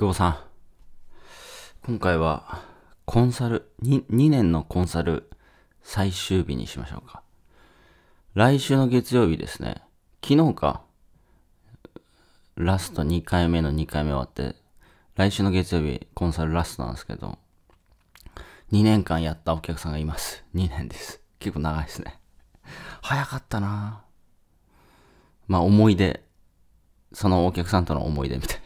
久保さん。今回は、コンサル2、2年のコンサル最終日にしましょうか。来週の月曜日ですね。昨日か。ラスト2回目の2回目終わって、来週の月曜日、コンサルラストなんですけど、2年間やったお客さんがいます。2年です。結構長いですね。早かったなまあ思い出、そのお客さんとの思い出みたい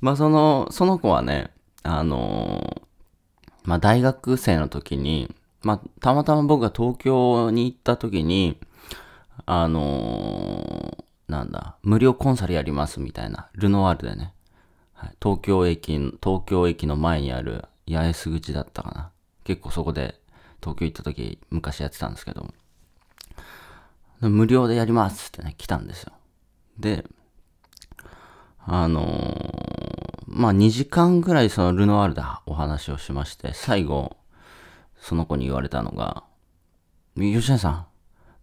まあその、その子はね、あのー、まあ大学生の時に、まあたまたま僕が東京に行った時に、あのー、なんだ、無料コンサルやりますみたいな、ルノワールでね、はい、東京駅、東京駅の前にある八重洲口だったかな。結構そこで東京行った時昔やってたんですけど無料でやりますってね、来たんですよ。で、あのまあ2時間ぐらいそのルノワールだお話をしまして、最後、その子に言われたのが、吉野さん、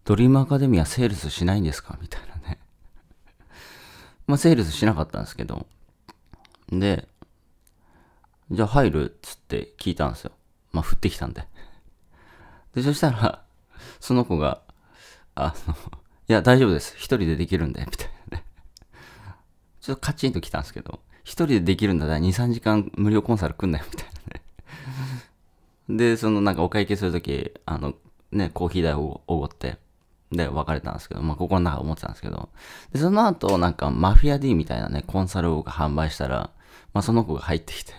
ドリームアカデミアセールスしないんですかみたいなね まあセールスしなかったんですけど、で、じゃあ入るっつって聞いたんですよ。まあ降ってきたんでで、そしたら、その子が、あのいや大丈夫です。一人でできるんで、みたいなね。ちょっとカチンと来たんですけど、一人でできるんだったら2、3時間無料コンサル来んなよ、みたいなね。で、そのなんかお会計するとき、あの、ね、コーヒー代をおごって、で、別れたんですけど、まあ、心の中思ってたんですけど、で、その後、なんか、マフィア D みたいなね、コンサルを販売したら、まあ、その子が入ってきて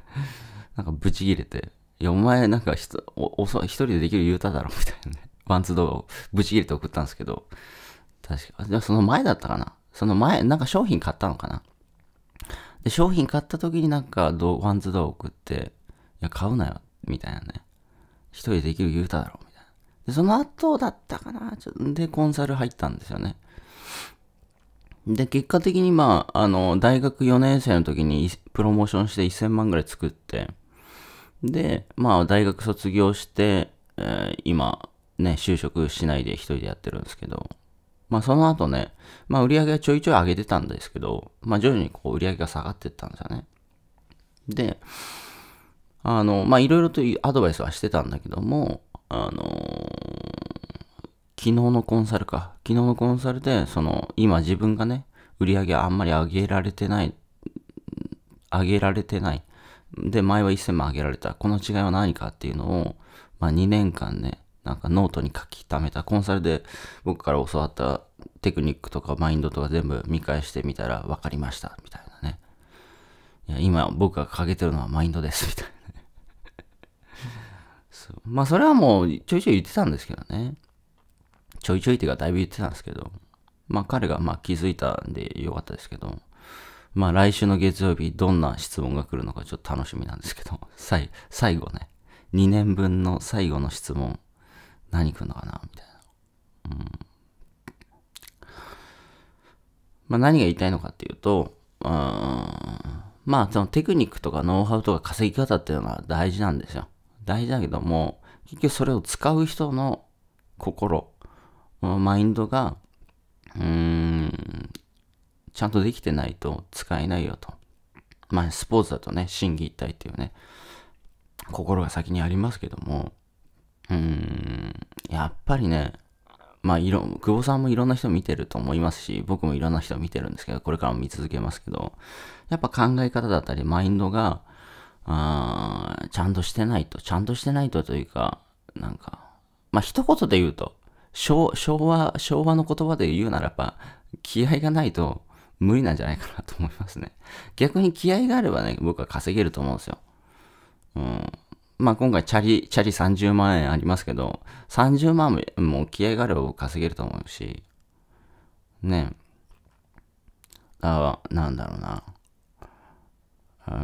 なんか、ブチ切れて、いや、お前、なんかひ一人でできる言うただろ、みたいなね、ワンツー動画をブチ切れて送ったんですけど、確か、その前だったかなその前、なんか商品買ったのかなで、商品買った時になんかど、ワンズドア送って、いや、買うなよ、みたいなね。一人でできる言うただろ、みたいな。で、その後だったかな、ちょで、コンサル入ったんですよね。で、結果的にまあ、あの、大学4年生の時にプロモーションして1000万ぐらい作って、で、まあ、大学卒業して、えー、今、ね、就職しないで一人でやってるんですけど、まあその後ね、まあ売り上げはちょいちょい上げてたんですけど、まあ徐々にこう売り上げが下がってったんですよね。で、あの、まあいろいろとアドバイスはしてたんだけども、あの昨日のコンサルか。昨日のコンサルで、その、今自分がね、売り上げあんまり上げられてない、上げられてない。で、前は1000万上げられた。この違いは何かっていうのを、まあ2年間ね、なんかノートに書き溜めたコンサルで僕から教わったテクニックとかマインドとか全部見返してみたら分かりましたみたいなね。いや、今僕が掲げてるのはマインドですみたいなね まあそれはもうちょいちょい言ってたんですけどね。ちょいちょいっていうかだいぶ言ってたんですけど。まあ彼がまあ気づいたんでよかったですけど。まあ来週の月曜日どんな質問が来るのかちょっと楽しみなんですけど。最後ね。2年分の最後の質問何来るのかなみたいな。うん。まあ、何が言いたいのかっていうと、うん、まあ、そのテクニックとかノウハウとか稼ぎ方っていうのが大事なんですよ。大事だけども、結局それを使う人の心、マインドが、うーん、ちゃんとできてないと使えないよと。まあ、スポーツだとね、心技一体っていうね、心が先にありますけども、うん、やっぱりね、まあ、いろ、久保さんもいろんな人見てると思いますし、僕もいろんな人見てるんですけど、これからも見続けますけど、やっぱ考え方だったり、マインドが、あちゃんとしてないと、ちゃんとしてないとというか、なんか、まあ、一言で言うと、昭和、昭和の言葉で言うならば、気合がないと無理なんじゃないかなと思いますね。逆に気合があればね、僕は稼げると思うんですよ。うん。まあ今回チャリ、チャリ30万円ありますけど、30万も気合があれば稼げると思うし、ねあなんだろうな。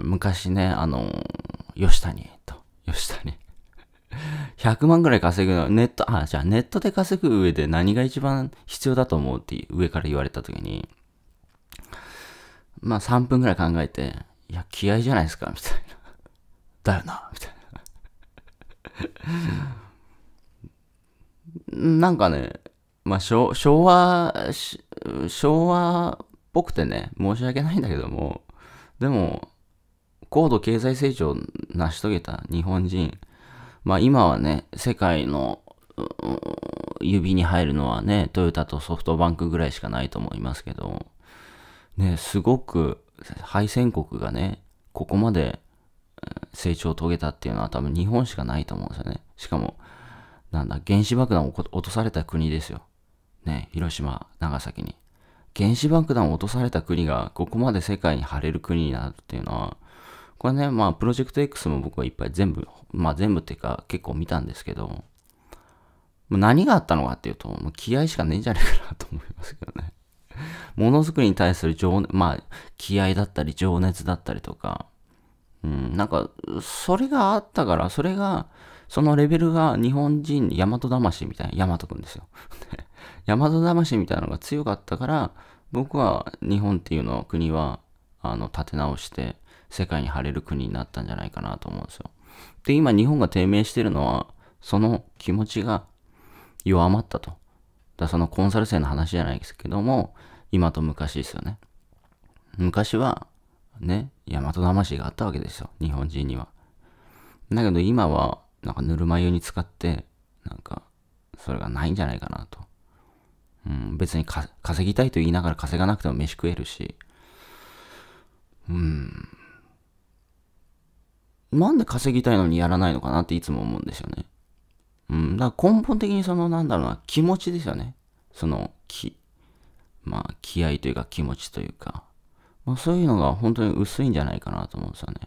昔ね、あの、吉谷と、吉谷。100 万ぐらい稼ぐの、ネット、あ、じゃあネットで稼ぐ上で何が一番必要だと思うって上から言われた時に、まあ3分ぐらい考えて、いや、気合じゃないですか、みたいな。だよな、みたいな。なんかね、まあ、昭和、昭和っぽくてね、申し訳ないんだけども、でも、高度経済成長を成し遂げた日本人、まあ今はね、世界の指に入るのはね、トヨタとソフトバンクぐらいしかないと思いますけど、ね、すごく敗戦国がね、ここまで成長を遂げたっていうのは多分日本しかないと思うんですよね。しかも、なんだ、原子爆弾を落とされた国ですよ。ね、広島、長崎に。原子爆弾を落とされた国がここまで世界に晴れる国になるっていうのは、これね、まあ、プロジェクト X も僕はいっぱい全部、まあ全部っていうか結構見たんですけど、何があったのかっていうと、もう気合しかねえんじゃねえかなと思いますけどね。ものづくりに対する情まあ、気合だったり情熱だったりとか、うん、なんか、それがあったから、それが、そのレベルが日本人、大和魂みたいな、大和くんですよ。大和魂みたいなのが強かったから、僕は日本っていうの国は、あの、立て直して、世界に晴れる国になったんじゃないかなと思うんですよ。で、今日本が低迷してるのは、その気持ちが弱まったと。だそのコンサル生の話じゃないですけども、今と昔ですよね。昔は、ね、大和魂があったわけですよ、日本人には。だけど今は、なんかぬるま湯に使って、なんか、それがないんじゃないかなと。うん、別に稼ぎたいと言いながら稼がなくても飯食えるし、うん。なんで稼ぎたいのにやらないのかなっていつも思うんですよね。うん、だから根本的にその、なんだろうな、気持ちですよね。その、き、まあ、気合というか気持ちというか、まあ、そういうのが本当に薄いんじゃないかなと思うんですよね。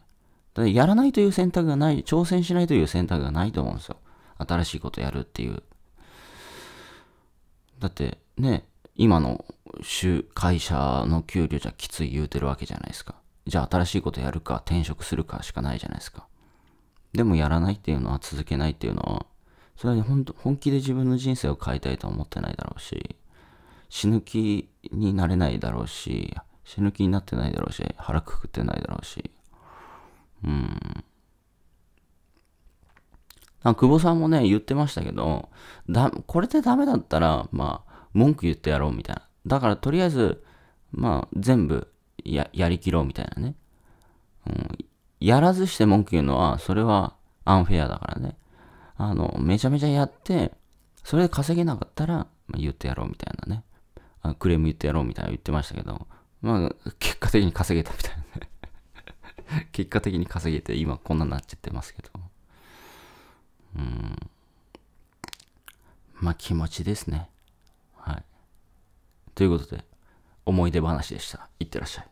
だやらないという選択がない、挑戦しないという選択がないと思うんですよ。新しいことやるっていう。だってね、今の会社の給料じゃきつい言うてるわけじゃないですか。じゃあ新しいことやるか転職するかしかないじゃないですか。でもやらないっていうのは続けないっていうのは、それは本本気で自分の人生を変えたいと思ってないだろうし、死ぬ気になれないだろうし、死ぬ気になってないだろうし、腹くくってないだろうし。うん。なん久保さんもね、言ってましたけど、だ、これでダメだったら、まあ、文句言ってやろうみたいな。だからとりあえず、まあ、全部や、やりきろうみたいなね。うん。やらずして文句言うのは、それはアンフェアだからね。あの、めちゃめちゃやって、それで稼げなかったら、ま言ってやろうみたいなね。クレーム言ってやろうみたいな言ってましたけど、まあ、結果的に稼げたみたいなね 結果的に稼げて、今こんなになっちゃってますけど。うん。まあ、気持ちですね。はい。ということで、思い出話でした。いってらっしゃい。